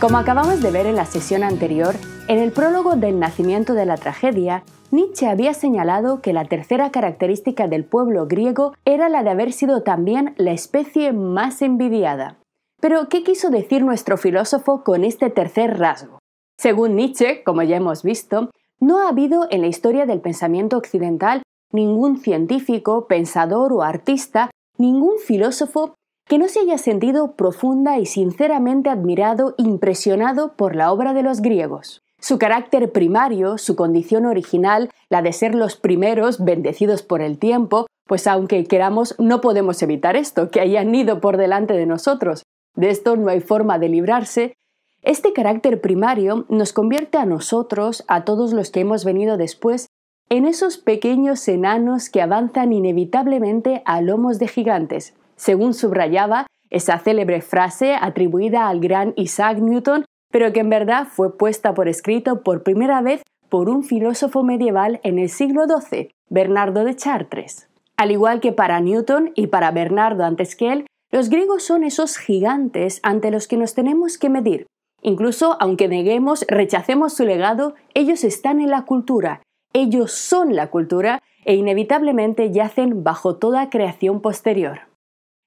Como acabamos de ver en la sesión anterior, en el prólogo del nacimiento de la tragedia, Nietzsche había señalado que la tercera característica del pueblo griego era la de haber sido también la especie más envidiada. Pero, ¿qué quiso decir nuestro filósofo con este tercer rasgo? Según Nietzsche, como ya hemos visto, no ha habido en la historia del pensamiento occidental ningún científico, pensador o artista, ningún filósofo que no se haya sentido profunda y sinceramente admirado, impresionado por la obra de los griegos. Su carácter primario, su condición original, la de ser los primeros, bendecidos por el tiempo, pues aunque queramos, no podemos evitar esto, que hayan ido por delante de nosotros. De esto no hay forma de librarse. Este carácter primario nos convierte a nosotros, a todos los que hemos venido después, en esos pequeños enanos que avanzan inevitablemente a lomos de gigantes, según subrayaba esa célebre frase atribuida al gran Isaac Newton, pero que en verdad fue puesta por escrito por primera vez por un filósofo medieval en el siglo XII, Bernardo de Chartres. Al igual que para Newton y para Bernardo antes que él, los griegos son esos gigantes ante los que nos tenemos que medir. Incluso aunque neguemos, rechacemos su legado, ellos están en la cultura, ellos son la cultura e inevitablemente yacen bajo toda creación posterior.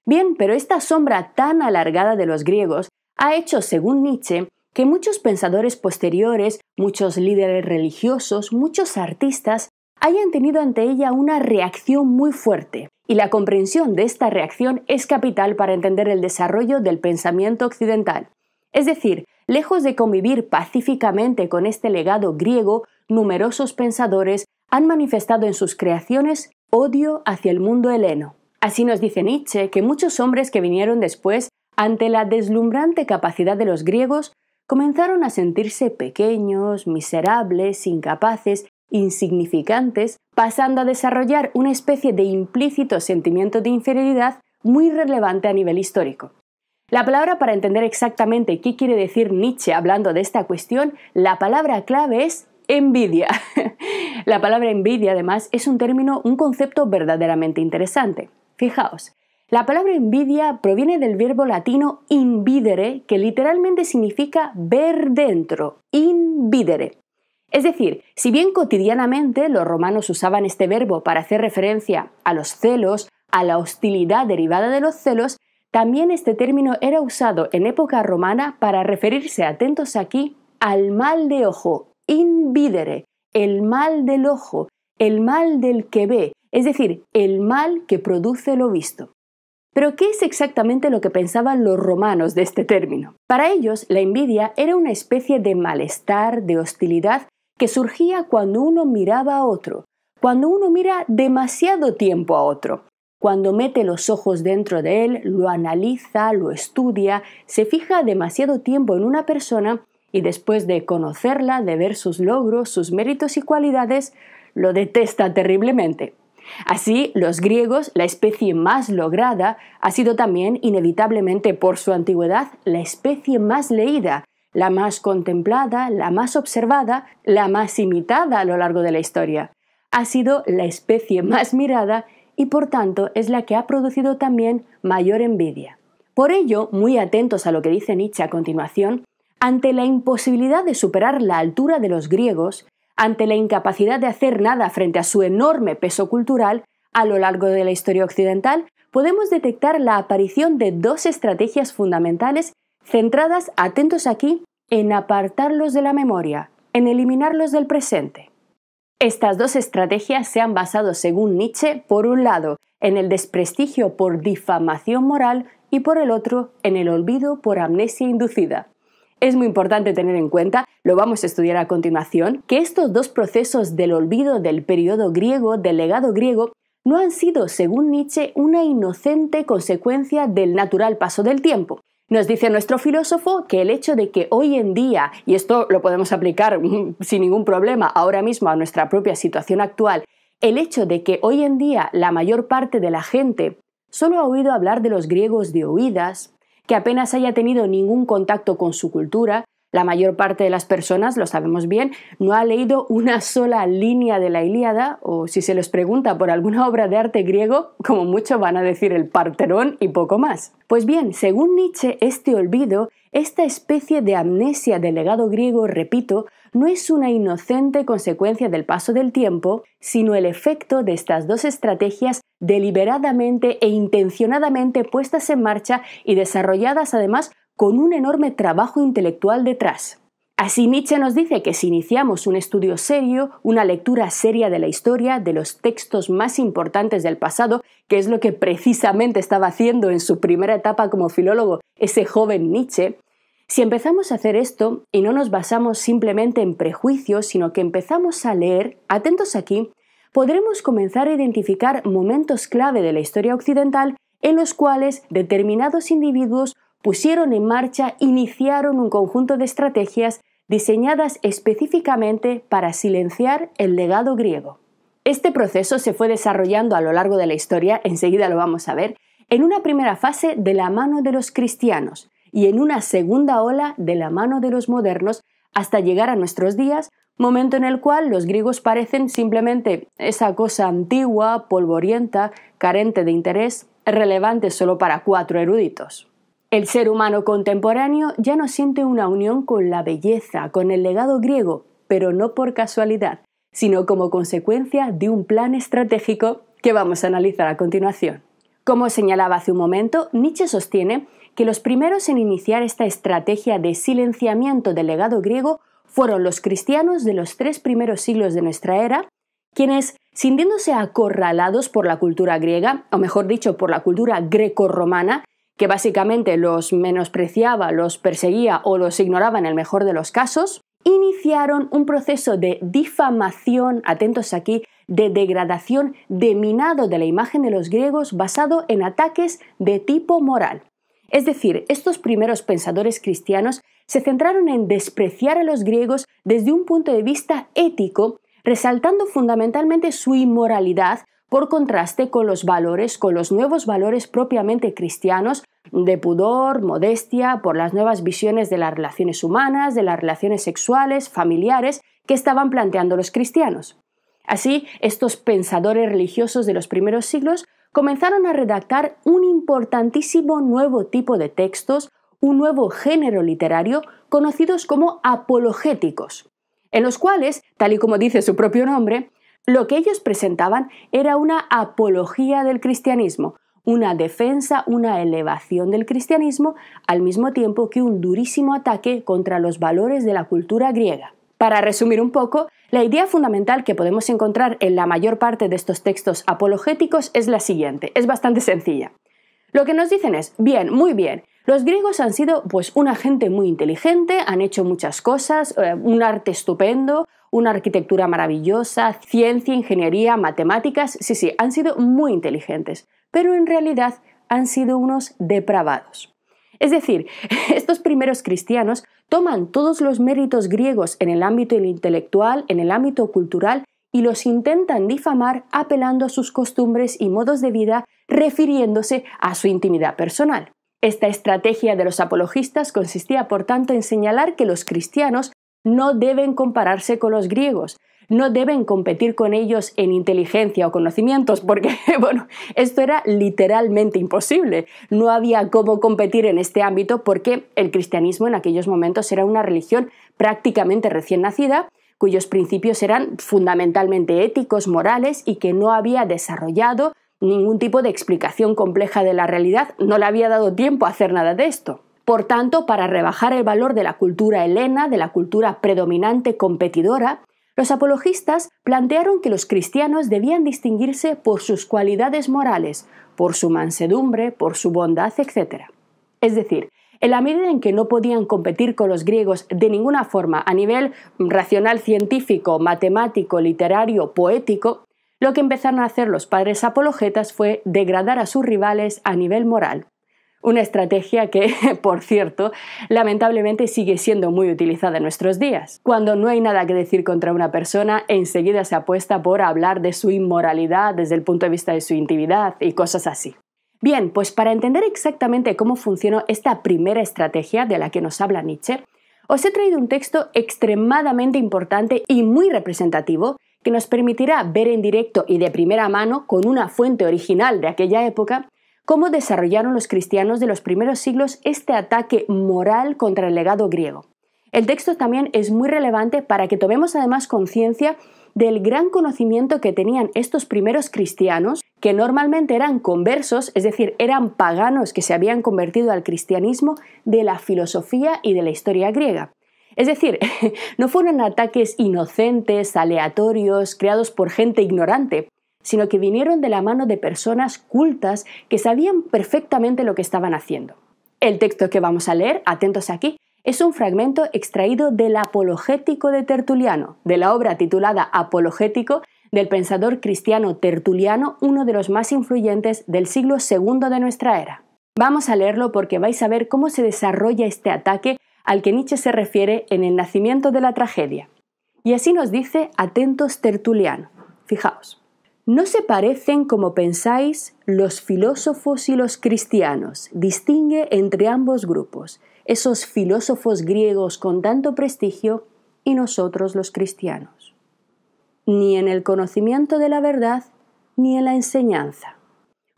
Bien, pero esta sombra tan alargada de los griegos ha hecho, según Nietzsche, que muchos pensadores posteriores, muchos líderes religiosos, muchos artistas hayan tenido ante ella una reacción muy fuerte. Y la comprensión de esta reacción es capital para entender el desarrollo del pensamiento occidental. Es decir, lejos de convivir pacíficamente con este legado griego, numerosos pensadores han manifestado en sus creaciones odio hacia el mundo heleno. Así nos dice Nietzsche que muchos hombres que vinieron después, ante la deslumbrante capacidad de los griegos, comenzaron a sentirse pequeños, miserables, incapaces, insignificantes, pasando a desarrollar una especie de implícito sentimiento de inferioridad muy relevante a nivel histórico. La palabra para entender exactamente qué quiere decir Nietzsche hablando de esta cuestión, la palabra clave es envidia. la palabra envidia, además, es un término, un concepto verdaderamente interesante. Fijaos, la palabra envidia proviene del verbo latino invidere, que literalmente significa ver dentro, invidere. Es decir, si bien cotidianamente los romanos usaban este verbo para hacer referencia a los celos, a la hostilidad derivada de los celos, también este término era usado en época romana para referirse, atentos aquí, al mal de ojo, invidere, el mal del ojo, el mal del que ve, es decir, el mal que produce lo visto. Pero ¿qué es exactamente lo que pensaban los romanos de este término? Para ellos, la envidia era una especie de malestar, de hostilidad, que surgía cuando uno miraba a otro, cuando uno mira demasiado tiempo a otro, cuando mete los ojos dentro de él, lo analiza, lo estudia, se fija demasiado tiempo en una persona y después de conocerla, de ver sus logros, sus méritos y cualidades, lo detesta terriblemente Así, los griegos, la especie más lograda, ha sido también, inevitablemente por su antigüedad, la especie más leída, la más contemplada, la más observada, la más imitada a lo largo de la historia. Ha sido la especie más mirada y por tanto es la que ha producido también mayor envidia. Por ello, muy atentos a lo que dice Nietzsche a continuación, ante la imposibilidad de superar la altura de los griegos, ante la incapacidad de hacer nada frente a su enorme peso cultural a lo largo de la historia occidental, podemos detectar la aparición de dos estrategias fundamentales centradas, atentos aquí, en apartarlos de la memoria, en eliminarlos del presente. Estas dos estrategias se han basado, según Nietzsche, por un lado, en el desprestigio por difamación moral y por el otro, en el olvido por amnesia inducida es muy importante tener en cuenta, lo vamos a estudiar a continuación, que estos dos procesos del olvido del periodo griego, del legado griego, no han sido, según Nietzsche, una inocente consecuencia del natural paso del tiempo. Nos dice nuestro filósofo que el hecho de que hoy en día, y esto lo podemos aplicar sin ningún problema ahora mismo a nuestra propia situación actual, el hecho de que hoy en día la mayor parte de la gente solo ha oído hablar de los griegos de oídas, que apenas haya tenido ningún contacto con su cultura la mayor parte de las personas, lo sabemos bien, no ha leído una sola línea de la Ilíada o si se les pregunta por alguna obra de arte griego, como mucho van a decir el Parterón y poco más. Pues bien, según Nietzsche, este olvido, esta especie de amnesia del legado griego, repito, no es una inocente consecuencia del paso del tiempo, sino el efecto de estas dos estrategias deliberadamente e intencionadamente puestas en marcha y desarrolladas además con un enorme trabajo intelectual detrás. Así Nietzsche nos dice que si iniciamos un estudio serio, una lectura seria de la historia, de los textos más importantes del pasado, que es lo que precisamente estaba haciendo en su primera etapa como filólogo ese joven Nietzsche, si empezamos a hacer esto y no nos basamos simplemente en prejuicios, sino que empezamos a leer, atentos aquí, podremos comenzar a identificar momentos clave de la historia occidental en los cuales determinados individuos pusieron en marcha, iniciaron un conjunto de estrategias diseñadas específicamente para silenciar el legado griego. Este proceso se fue desarrollando a lo largo de la historia, enseguida lo vamos a ver, en una primera fase de la mano de los cristianos y en una segunda ola de la mano de los modernos hasta llegar a nuestros días, momento en el cual los griegos parecen simplemente esa cosa antigua, polvorienta, carente de interés, relevante solo para cuatro eruditos. El ser humano contemporáneo ya no siente una unión con la belleza, con el legado griego, pero no por casualidad, sino como consecuencia de un plan estratégico que vamos a analizar a continuación. Como señalaba hace un momento, Nietzsche sostiene que los primeros en iniciar esta estrategia de silenciamiento del legado griego fueron los cristianos de los tres primeros siglos de nuestra era, quienes, sintiéndose acorralados por la cultura griega, o mejor dicho, por la cultura grecorromana, que básicamente los menospreciaba, los perseguía o los ignoraba en el mejor de los casos, iniciaron un proceso de difamación, atentos aquí, de degradación, de minado de la imagen de los griegos basado en ataques de tipo moral. Es decir, estos primeros pensadores cristianos se centraron en despreciar a los griegos desde un punto de vista ético, resaltando fundamentalmente su inmoralidad, por contraste con los valores, con los nuevos valores propiamente cristianos de pudor, modestia, por las nuevas visiones de las relaciones humanas, de las relaciones sexuales, familiares, que estaban planteando los cristianos. Así, estos pensadores religiosos de los primeros siglos comenzaron a redactar un importantísimo nuevo tipo de textos, un nuevo género literario, conocidos como apologéticos, en los cuales, tal y como dice su propio nombre, lo que ellos presentaban era una apología del cristianismo, una defensa, una elevación del cristianismo, al mismo tiempo que un durísimo ataque contra los valores de la cultura griega. Para resumir un poco, la idea fundamental que podemos encontrar en la mayor parte de estos textos apologéticos es la siguiente, es bastante sencilla. Lo que nos dicen es, bien, muy bien, los griegos han sido pues una gente muy inteligente, han hecho muchas cosas, eh, un arte estupendo, una arquitectura maravillosa, ciencia, ingeniería, matemáticas, sí, sí, han sido muy inteligentes, pero en realidad han sido unos depravados. Es decir, estos primeros cristianos toman todos los méritos griegos en el ámbito intelectual, en el ámbito cultural, y los intentan difamar apelando a sus costumbres y modos de vida, refiriéndose a su intimidad personal. Esta estrategia de los apologistas consistía, por tanto, en señalar que los cristianos no deben compararse con los griegos, no deben competir con ellos en inteligencia o conocimientos, porque, bueno, esto era literalmente imposible. No había cómo competir en este ámbito porque el cristianismo en aquellos momentos era una religión prácticamente recién nacida, cuyos principios eran fundamentalmente éticos, morales y que no había desarrollado ningún tipo de explicación compleja de la realidad, no le había dado tiempo a hacer nada de esto. Por tanto, para rebajar el valor de la cultura helena, de la cultura predominante competidora, los apologistas plantearon que los cristianos debían distinguirse por sus cualidades morales, por su mansedumbre, por su bondad, etc. Es decir, en la medida en que no podían competir con los griegos de ninguna forma a nivel racional científico, matemático, literario, poético, lo que empezaron a hacer los padres apologetas fue degradar a sus rivales a nivel moral. Una estrategia que, por cierto, lamentablemente sigue siendo muy utilizada en nuestros días. Cuando no hay nada que decir contra una persona, enseguida se apuesta por hablar de su inmoralidad desde el punto de vista de su intimidad y cosas así. Bien, pues para entender exactamente cómo funcionó esta primera estrategia de la que nos habla Nietzsche, os he traído un texto extremadamente importante y muy representativo que nos permitirá ver en directo y de primera mano, con una fuente original de aquella época, cómo desarrollaron los cristianos de los primeros siglos este ataque moral contra el legado griego. El texto también es muy relevante para que tomemos además conciencia del gran conocimiento que tenían estos primeros cristianos, que normalmente eran conversos, es decir, eran paganos que se habían convertido al cristianismo, de la filosofía y de la historia griega. Es decir, no fueron ataques inocentes, aleatorios, creados por gente ignorante, sino que vinieron de la mano de personas cultas que sabían perfectamente lo que estaban haciendo. El texto que vamos a leer, atentos aquí, es un fragmento extraído del Apologético de Tertuliano, de la obra titulada Apologético del pensador cristiano Tertuliano, uno de los más influyentes del siglo II de nuestra era. Vamos a leerlo porque vais a ver cómo se desarrolla este ataque al que Nietzsche se refiere en El nacimiento de la tragedia. Y así nos dice atentos Tertuliano. Fijaos. No se parecen como pensáis los filósofos y los cristianos. Distingue entre ambos grupos, esos filósofos griegos con tanto prestigio y nosotros los cristianos. Ni en el conocimiento de la verdad, ni en la enseñanza.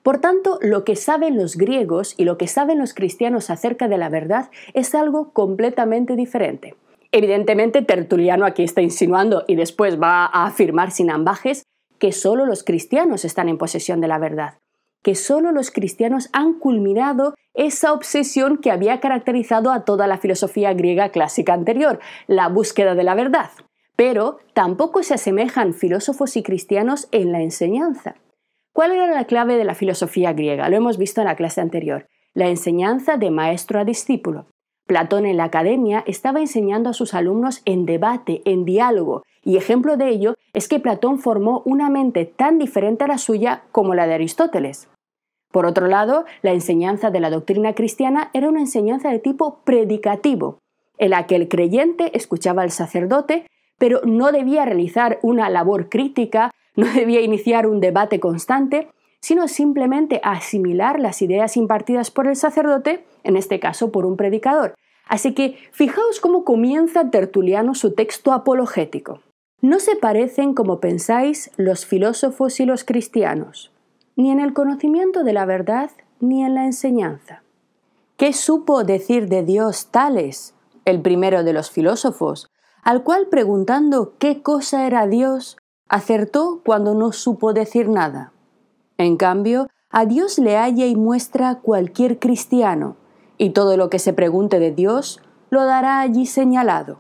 Por tanto, lo que saben los griegos y lo que saben los cristianos acerca de la verdad es algo completamente diferente. Evidentemente, Tertuliano aquí está insinuando y después va a afirmar sin ambajes que solo los cristianos están en posesión de la verdad, que solo los cristianos han culminado esa obsesión que había caracterizado a toda la filosofía griega clásica anterior, la búsqueda de la verdad. Pero tampoco se asemejan filósofos y cristianos en la enseñanza. ¿Cuál era la clave de la filosofía griega? Lo hemos visto en la clase anterior, la enseñanza de maestro a discípulo. Platón en la academia estaba enseñando a sus alumnos en debate, en diálogo, y ejemplo de ello es que Platón formó una mente tan diferente a la suya como la de Aristóteles. Por otro lado, la enseñanza de la doctrina cristiana era una enseñanza de tipo predicativo, en la que el creyente escuchaba al sacerdote, pero no debía realizar una labor crítica no debía iniciar un debate constante, sino simplemente asimilar las ideas impartidas por el sacerdote, en este caso por un predicador. Así que fijaos cómo comienza Tertuliano su texto apologético. No se parecen como pensáis los filósofos y los cristianos, ni en el conocimiento de la verdad ni en la enseñanza. ¿Qué supo decir de Dios Tales, el primero de los filósofos, al cual preguntando qué cosa era Dios, Acertó cuando no supo decir nada. En cambio, a Dios le halla y muestra cualquier cristiano, y todo lo que se pregunte de Dios lo dará allí señalado.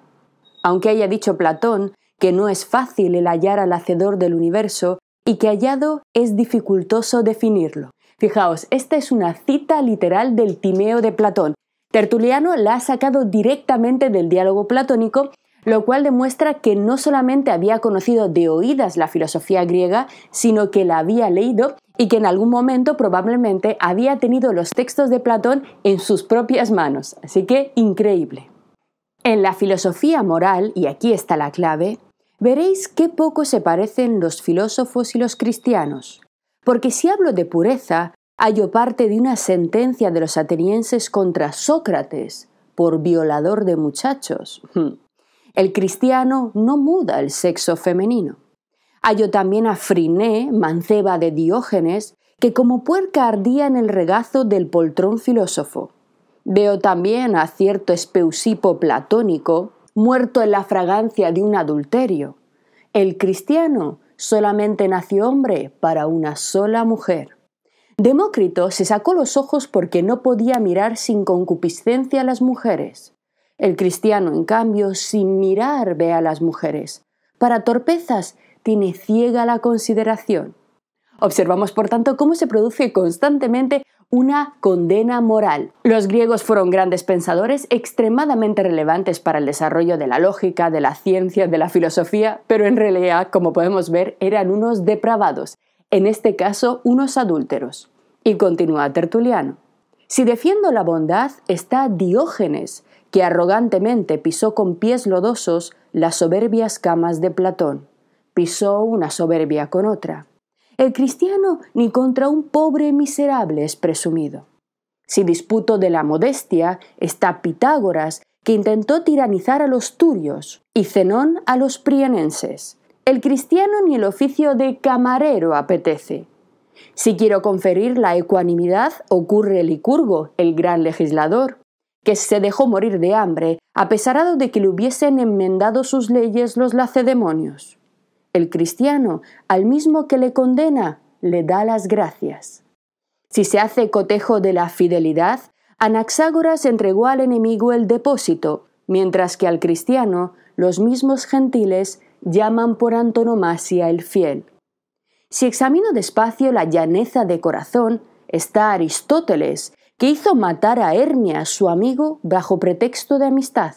Aunque haya dicho Platón que no es fácil el hallar al hacedor del universo y que hallado es dificultoso definirlo. Fijaos, esta es una cita literal del Timeo de Platón. Tertuliano la ha sacado directamente del diálogo platónico lo cual demuestra que no solamente había conocido de oídas la filosofía griega, sino que la había leído y que en algún momento probablemente había tenido los textos de Platón en sus propias manos. Así que increíble. En la filosofía moral, y aquí está la clave, veréis qué poco se parecen los filósofos y los cristianos. Porque si hablo de pureza, hallo parte de una sentencia de los atenienses contra Sócrates por violador de muchachos. Hmm. El cristiano no muda el sexo femenino. Halló también a Friné, manceba de Diógenes, que como puerca ardía en el regazo del poltrón filósofo. Veo también a cierto espeusipo platónico, muerto en la fragancia de un adulterio. El cristiano solamente nació hombre para una sola mujer. Demócrito se sacó los ojos porque no podía mirar sin concupiscencia a las mujeres. El cristiano, en cambio, sin mirar ve a las mujeres. Para torpezas tiene ciega la consideración. Observamos, por tanto, cómo se produce constantemente una condena moral. Los griegos fueron grandes pensadores, extremadamente relevantes para el desarrollo de la lógica, de la ciencia, de la filosofía, pero en realidad, como podemos ver, eran unos depravados, en este caso unos adúlteros. Y continúa Tertuliano. Si defiendo la bondad está Diógenes, que arrogantemente pisó con pies lodosos las soberbias camas de Platón, pisó una soberbia con otra. El cristiano ni contra un pobre miserable es presumido. Si disputo de la modestia, está Pitágoras, que intentó tiranizar a los turios, y Zenón a los prienenses. El cristiano ni el oficio de camarero apetece. Si quiero conferir la ecuanimidad, ocurre Licurgo, el gran legislador, que se dejó morir de hambre, a pesarado de que le hubiesen enmendado sus leyes los lacedemonios. El cristiano, al mismo que le condena, le da las gracias. Si se hace cotejo de la fidelidad, Anaxágoras entregó al enemigo el depósito, mientras que al cristiano los mismos gentiles llaman por antonomasia el fiel. Si examino despacio la llaneza de corazón, está Aristóteles, ¿Qué hizo matar a Hermia, su amigo, bajo pretexto de amistad.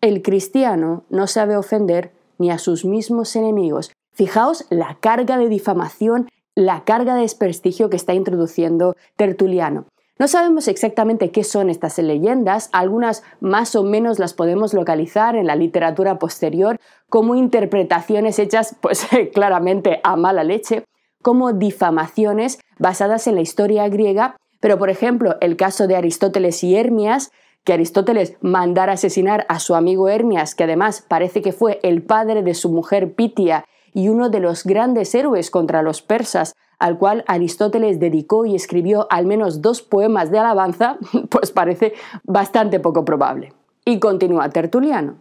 El cristiano no sabe ofender ni a sus mismos enemigos. Fijaos la carga de difamación, la carga de desprestigio que está introduciendo Tertuliano. No sabemos exactamente qué son estas leyendas, algunas más o menos las podemos localizar en la literatura posterior como interpretaciones hechas pues claramente a mala leche, como difamaciones basadas en la historia griega pero, por ejemplo, el caso de Aristóteles y Hermias, que Aristóteles mandara asesinar a su amigo Hermias, que además parece que fue el padre de su mujer Pitia y uno de los grandes héroes contra los persas, al cual Aristóteles dedicó y escribió al menos dos poemas de alabanza, pues parece bastante poco probable. Y continúa Tertuliano.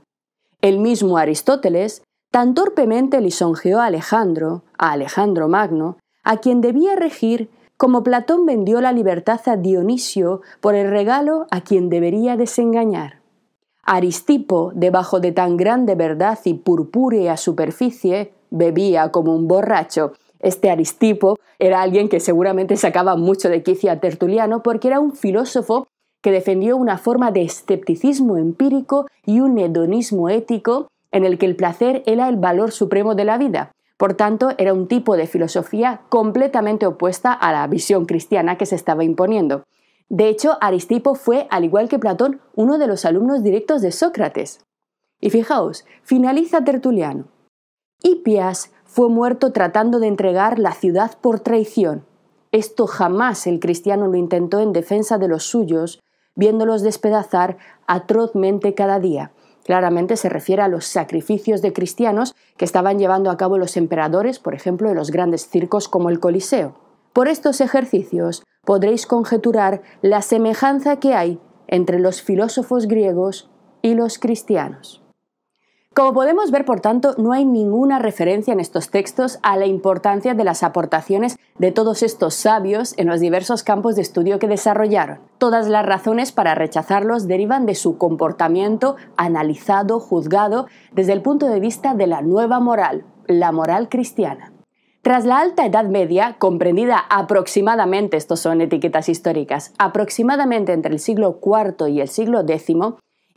El mismo Aristóteles tan torpemente lisonjeó a Alejandro, a Alejandro Magno, a quien debía regir como Platón vendió la libertad a Dionisio por el regalo a quien debería desengañar. Aristipo, debajo de tan grande verdad y purpúrea superficie, bebía como un borracho. Este Aristipo era alguien que seguramente sacaba mucho de quicio a Tertuliano porque era un filósofo que defendió una forma de escepticismo empírico y un hedonismo ético en el que el placer era el valor supremo de la vida. Por tanto, era un tipo de filosofía completamente opuesta a la visión cristiana que se estaba imponiendo. De hecho, Aristipo fue, al igual que Platón, uno de los alumnos directos de Sócrates. Y fijaos, finaliza Tertuliano. Hipias fue muerto tratando de entregar la ciudad por traición. Esto jamás el cristiano lo intentó en defensa de los suyos, viéndolos despedazar atrozmente cada día, Claramente se refiere a los sacrificios de cristianos que estaban llevando a cabo los emperadores, por ejemplo, en los grandes circos como el Coliseo. Por estos ejercicios podréis conjeturar la semejanza que hay entre los filósofos griegos y los cristianos. Como podemos ver, por tanto, no hay ninguna referencia en estos textos a la importancia de las aportaciones de todos estos sabios en los diversos campos de estudio que desarrollaron. Todas las razones para rechazarlos derivan de su comportamiento analizado, juzgado, desde el punto de vista de la nueva moral, la moral cristiana. Tras la Alta Edad Media, comprendida aproximadamente, estos son etiquetas históricas, aproximadamente entre el siglo IV y el siglo X,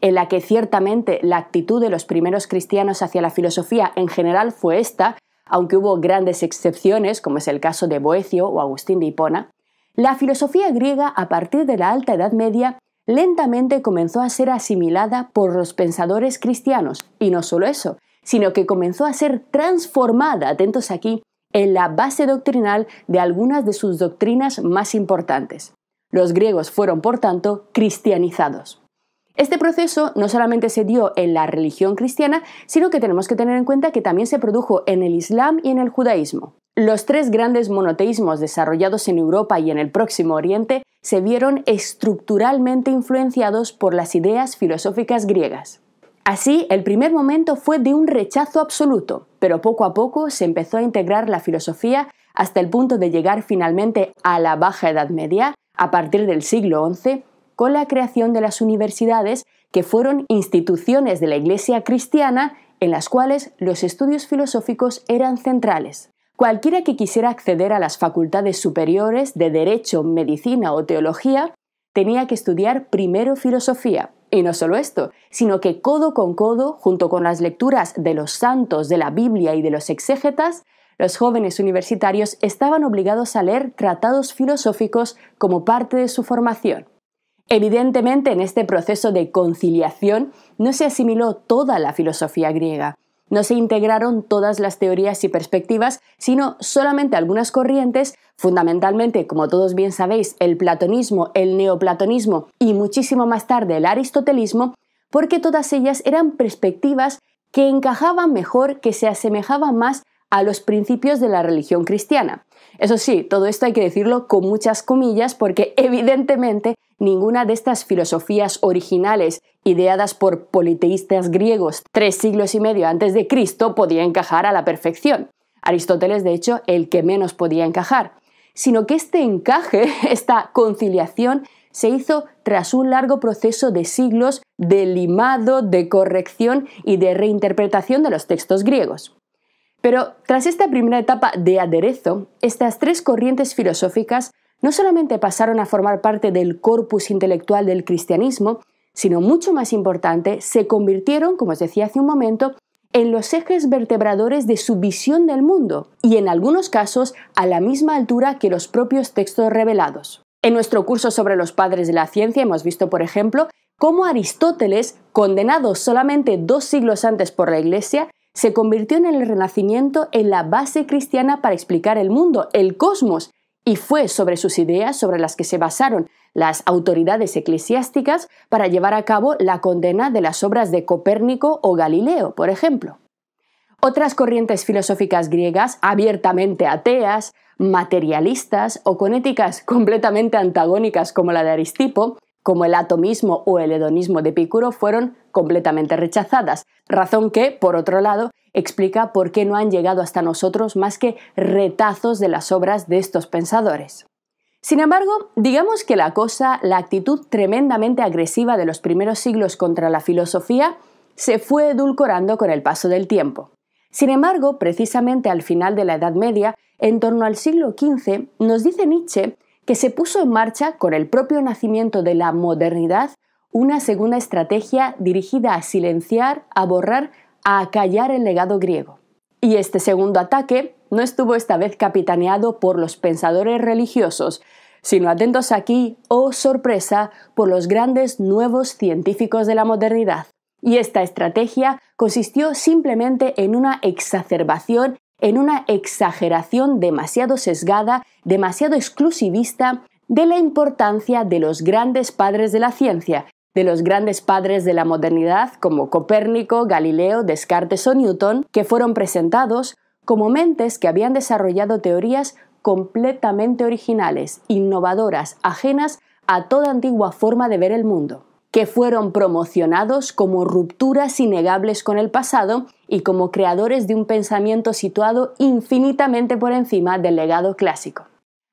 en la que ciertamente la actitud de los primeros cristianos hacia la filosofía en general fue esta, aunque hubo grandes excepciones, como es el caso de Boecio o Agustín de Hipona, la filosofía griega a partir de la Alta Edad Media lentamente comenzó a ser asimilada por los pensadores cristianos, y no solo eso, sino que comenzó a ser transformada, atentos aquí, en la base doctrinal de algunas de sus doctrinas más importantes. Los griegos fueron, por tanto, cristianizados. Este proceso no solamente se dio en la religión cristiana, sino que tenemos que tener en cuenta que también se produjo en el Islam y en el judaísmo. Los tres grandes monoteísmos desarrollados en Europa y en el Próximo Oriente se vieron estructuralmente influenciados por las ideas filosóficas griegas. Así, el primer momento fue de un rechazo absoluto, pero poco a poco se empezó a integrar la filosofía hasta el punto de llegar finalmente a la Baja Edad Media, a partir del siglo XI, con la creación de las universidades, que fueron instituciones de la Iglesia cristiana en las cuales los estudios filosóficos eran centrales. Cualquiera que quisiera acceder a las facultades superiores de Derecho, Medicina o Teología tenía que estudiar primero filosofía. Y no solo esto, sino que codo con codo, junto con las lecturas de los santos de la Biblia y de los exégetas, los jóvenes universitarios estaban obligados a leer tratados filosóficos como parte de su formación. Evidentemente, en este proceso de conciliación no se asimiló toda la filosofía griega, no se integraron todas las teorías y perspectivas, sino solamente algunas corrientes, fundamentalmente, como todos bien sabéis, el platonismo, el neoplatonismo y muchísimo más tarde el aristotelismo, porque todas ellas eran perspectivas que encajaban mejor, que se asemejaban más a los principios de la religión cristiana. Eso sí, todo esto hay que decirlo con muchas comillas porque evidentemente ninguna de estas filosofías originales ideadas por politeístas griegos tres siglos y medio antes de Cristo podía encajar a la perfección. Aristóteles, de hecho, el que menos podía encajar, sino que este encaje, esta conciliación, se hizo tras un largo proceso de siglos de limado, de corrección y de reinterpretación de los textos griegos. Pero tras esta primera etapa de aderezo, estas tres corrientes filosóficas no solamente pasaron a formar parte del corpus intelectual del cristianismo, sino mucho más importante, se convirtieron, como os decía hace un momento, en los ejes vertebradores de su visión del mundo y en algunos casos a la misma altura que los propios textos revelados. En nuestro curso sobre los padres de la ciencia hemos visto, por ejemplo, cómo Aristóteles, condenado solamente dos siglos antes por la Iglesia, se convirtió en el Renacimiento en la base cristiana para explicar el mundo, el cosmos, y fue sobre sus ideas sobre las que se basaron las autoridades eclesiásticas para llevar a cabo la condena de las obras de Copérnico o Galileo, por ejemplo. Otras corrientes filosóficas griegas, abiertamente ateas, materialistas o con éticas completamente antagónicas como la de Aristipo, como el atomismo o el hedonismo de Epicuro, fueron completamente rechazadas, razón que, por otro lado, explica por qué no han llegado hasta nosotros más que retazos de las obras de estos pensadores. Sin embargo, digamos que la cosa, la actitud tremendamente agresiva de los primeros siglos contra la filosofía, se fue edulcorando con el paso del tiempo. Sin embargo, precisamente al final de la Edad Media, en torno al siglo XV, nos dice Nietzsche que se puso en marcha con el propio nacimiento de la modernidad una segunda estrategia dirigida a silenciar, a borrar, a acallar el legado griego. Y este segundo ataque no estuvo esta vez capitaneado por los pensadores religiosos, sino atentos aquí, oh sorpresa, por los grandes nuevos científicos de la modernidad. Y esta estrategia consistió simplemente en una exacerbación en una exageración demasiado sesgada, demasiado exclusivista de la importancia de los grandes padres de la ciencia, de los grandes padres de la modernidad como Copérnico, Galileo, Descartes o Newton, que fueron presentados como mentes que habían desarrollado teorías completamente originales, innovadoras, ajenas a toda antigua forma de ver el mundo que fueron promocionados como rupturas innegables con el pasado y como creadores de un pensamiento situado infinitamente por encima del legado clásico.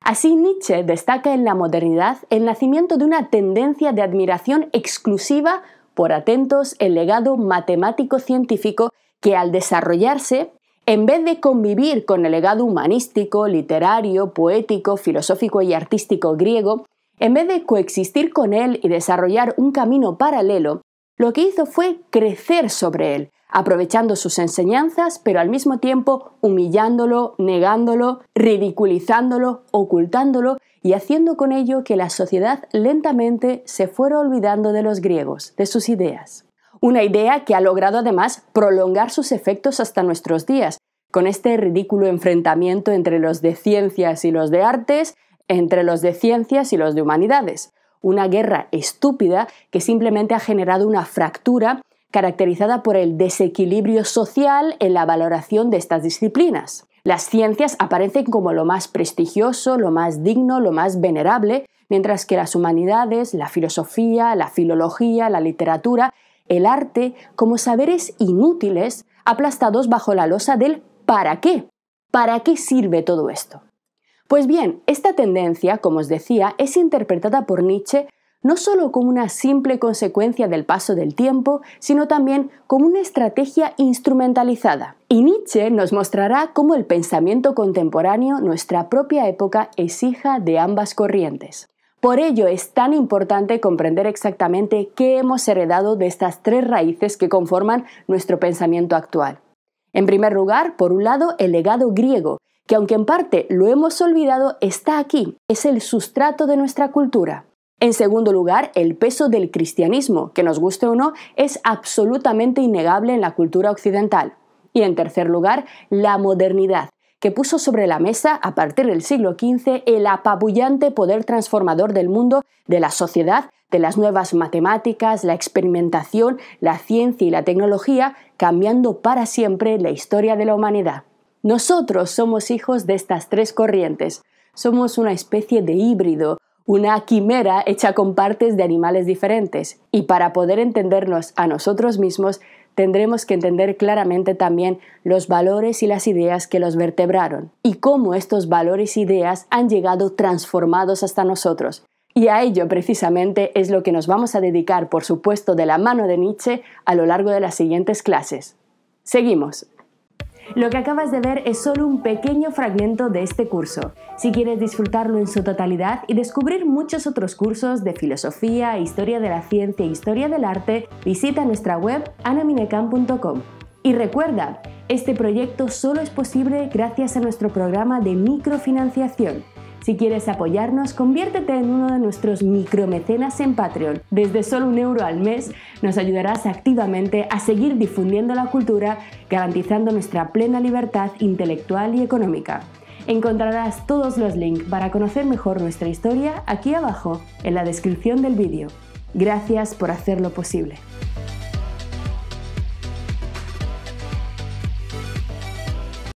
Así Nietzsche destaca en la modernidad el nacimiento de una tendencia de admiración exclusiva por atentos el legado matemático-científico que al desarrollarse, en vez de convivir con el legado humanístico, literario, poético, filosófico y artístico griego, en vez de coexistir con él y desarrollar un camino paralelo, lo que hizo fue crecer sobre él, aprovechando sus enseñanzas, pero al mismo tiempo humillándolo, negándolo, ridiculizándolo, ocultándolo y haciendo con ello que la sociedad lentamente se fuera olvidando de los griegos, de sus ideas. Una idea que ha logrado además prolongar sus efectos hasta nuestros días, con este ridículo enfrentamiento entre los de ciencias y los de artes, entre los de ciencias y los de humanidades, una guerra estúpida que simplemente ha generado una fractura caracterizada por el desequilibrio social en la valoración de estas disciplinas. Las ciencias aparecen como lo más prestigioso, lo más digno, lo más venerable, mientras que las humanidades, la filosofía, la filología, la literatura, el arte, como saberes inútiles, aplastados bajo la losa del ¿para qué? ¿Para qué sirve todo esto? Pues bien, esta tendencia, como os decía, es interpretada por Nietzsche no solo como una simple consecuencia del paso del tiempo, sino también como una estrategia instrumentalizada. Y Nietzsche nos mostrará cómo el pensamiento contemporáneo, nuestra propia época, es hija de ambas corrientes. Por ello es tan importante comprender exactamente qué hemos heredado de estas tres raíces que conforman nuestro pensamiento actual. En primer lugar, por un lado, el legado griego, que aunque en parte lo hemos olvidado, está aquí, es el sustrato de nuestra cultura. En segundo lugar, el peso del cristianismo, que nos guste o no, es absolutamente innegable en la cultura occidental. Y en tercer lugar, la modernidad, que puso sobre la mesa, a partir del siglo XV, el apabullante poder transformador del mundo, de la sociedad, de las nuevas matemáticas, la experimentación, la ciencia y la tecnología, cambiando para siempre la historia de la humanidad. Nosotros somos hijos de estas tres corrientes. Somos una especie de híbrido, una quimera hecha con partes de animales diferentes. Y para poder entendernos a nosotros mismos, tendremos que entender claramente también los valores y las ideas que los vertebraron, y cómo estos valores e ideas han llegado transformados hasta nosotros. Y a ello precisamente es lo que nos vamos a dedicar, por supuesto, de la mano de Nietzsche a lo largo de las siguientes clases. Seguimos. Lo que acabas de ver es solo un pequeño fragmento de este curso. Si quieres disfrutarlo en su totalidad y descubrir muchos otros cursos de filosofía, historia de la ciencia e historia del arte, visita nuestra web anaminecam.com. Y recuerda, este proyecto solo es posible gracias a nuestro programa de microfinanciación. Si quieres apoyarnos, conviértete en uno de nuestros micromecenas en Patreon. Desde solo un euro al mes nos ayudarás activamente a seguir difundiendo la cultura, garantizando nuestra plena libertad intelectual y económica. Encontrarás todos los links para conocer mejor nuestra historia aquí abajo, en la descripción del vídeo. Gracias por hacerlo posible.